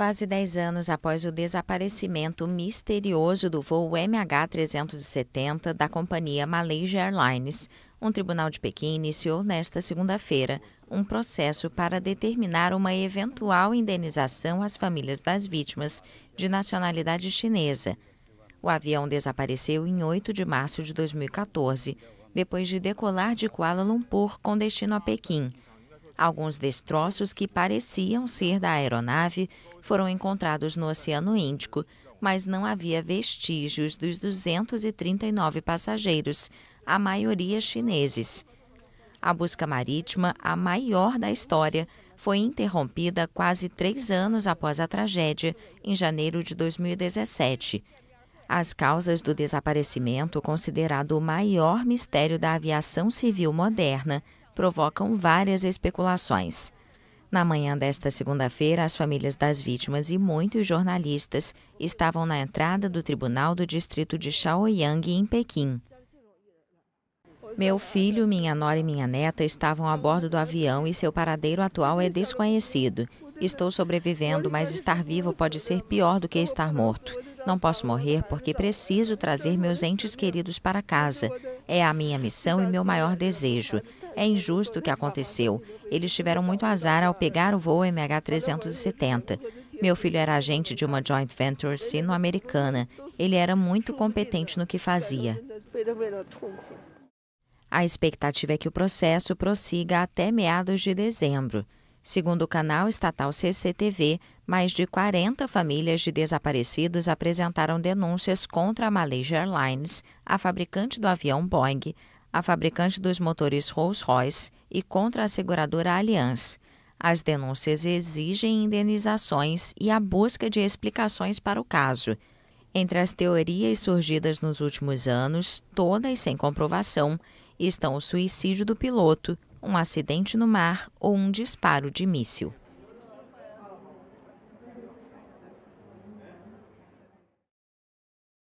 quase 10 anos após o desaparecimento misterioso do voo MH370 da companhia Malaysia Airlines, um tribunal de Pequim iniciou nesta segunda-feira um processo para determinar uma eventual indenização às famílias das vítimas de nacionalidade chinesa. O avião desapareceu em 8 de março de 2014, depois de decolar de Kuala Lumpur com destino a Pequim. Alguns destroços que pareciam ser da aeronave foram encontrados no Oceano Índico, mas não havia vestígios dos 239 passageiros, a maioria chineses. A busca marítima, a maior da história, foi interrompida quase três anos após a tragédia, em janeiro de 2017. As causas do desaparecimento, considerado o maior mistério da aviação civil moderna, provocam várias especulações. Na manhã desta segunda-feira, as famílias das vítimas e muitos jornalistas estavam na entrada do Tribunal do Distrito de Shaoyang, em Pequim. Meu filho, minha nora e minha neta estavam a bordo do avião e seu paradeiro atual é desconhecido. Estou sobrevivendo, mas estar vivo pode ser pior do que estar morto. Não posso morrer porque preciso trazer meus entes queridos para casa. É a minha missão e meu maior desejo. É injusto o que aconteceu. Eles tiveram muito azar ao pegar o voo MH370. Meu filho era agente de uma joint venture sino-americana. Ele era muito competente no que fazia. A expectativa é que o processo prossiga até meados de dezembro. Segundo o canal estatal CCTV, mais de 40 famílias de desaparecidos apresentaram denúncias contra a Malaysia Airlines, a fabricante do avião Boeing, a fabricante dos motores Rolls-Royce e contra a seguradora Allianz. As denúncias exigem indenizações e a busca de explicações para o caso. Entre as teorias surgidas nos últimos anos, todas sem comprovação, estão o suicídio do piloto, um acidente no mar ou um disparo de míssil.